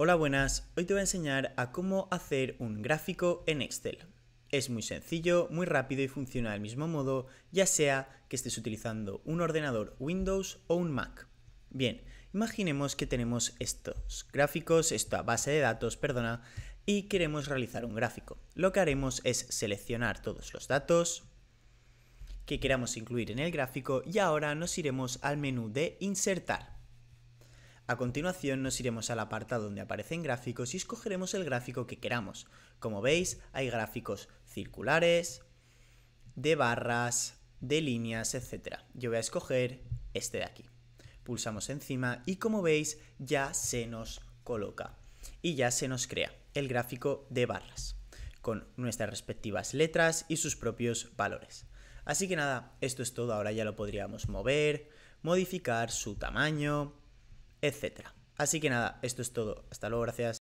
Hola buenas, hoy te voy a enseñar a cómo hacer un gráfico en Excel. Es muy sencillo, muy rápido y funciona del mismo modo, ya sea que estés utilizando un ordenador Windows o un Mac. Bien, imaginemos que tenemos estos gráficos, esta base de datos, perdona, y queremos realizar un gráfico. Lo que haremos es seleccionar todos los datos que queramos incluir en el gráfico y ahora nos iremos al menú de insertar. A continuación nos iremos al apartado donde aparecen gráficos y escogeremos el gráfico que queramos. Como veis, hay gráficos circulares, de barras, de líneas, etc. Yo voy a escoger este de aquí. Pulsamos encima y como veis ya se nos coloca y ya se nos crea el gráfico de barras con nuestras respectivas letras y sus propios valores. Así que nada, esto es todo, ahora ya lo podríamos mover, modificar su tamaño, etc. Así que nada, esto es todo. Hasta luego, gracias.